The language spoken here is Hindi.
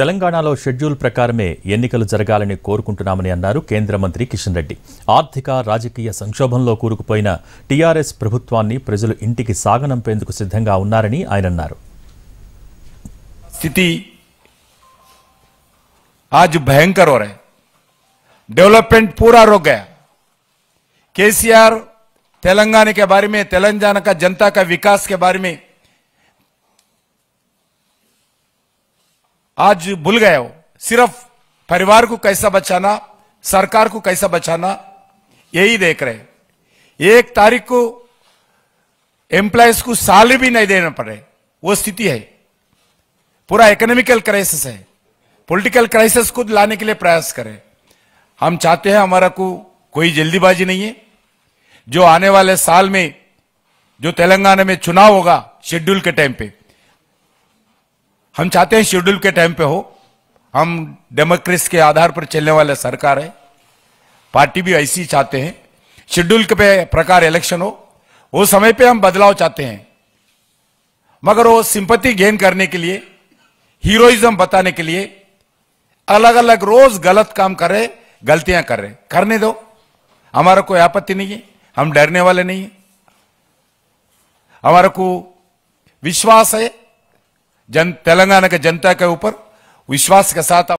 తెలంగాణలో షెడ్యూల్ ప్రకారమే ఎన్నికలు జరగాలని కోరుకుంటున్నామని అన్నారు కేంద్ర మంత్రి కిషన్ రెడ్డి ఆర్థిక రాజకీయ సంక్షోభంలో కూరుకుపోయిన టీఆర్ఎస్ ప్రభుత్వాన్ని ప్రజలు ఇంటికి సాగనంపేందుకు సిద్ధంగా ఉన్నారని ఆయన అన్నారు స్థితి आज भयंकर हो रहे डेवलपमेंट पूरा रोक गया केसीआर तेलंगाना के आज भूल गए हो सिर्फ परिवार को कैसा बचाना सरकार को कैसा बचाना यही देख रहे एक तारीख को एम्प्लॉयज को साल भी नहीं देना पड़े वो स्थिति है पूरा इकोनॉमिकल क्राइसिस है पॉलिटिकल क्राइसिस को लाने के लिए प्रयास करें हम चाहते हैं हमारा को कोई जल्दीबाजी नहीं है जो आने वाले साल में जो तेलंगाना में चुनाव होगा शेड्यूल के टाइम पे हम चाहते हैं शेड्यूल के टाइम पे हो हम डेमोक्रेसी के आधार पर चलने वाले सरकार है पार्टी भी ऐसी चाहते हैं शेड्यूल के पे प्रकार इलेक्शन हो वो समय पे हम बदलाव चाहते हैं मगर वो सिंपति गेन करने के लिए हीरोइज्म बताने के लिए अलग अलग रोज गलत काम कर रहे गलतियां कर रहे करने दो हमारा कोई आपत्ति नहीं है हम डरने वाले नहीं है हमारा को विश्वास है जन तेलंगाना के जनता के ऊपर विश्वास के साथ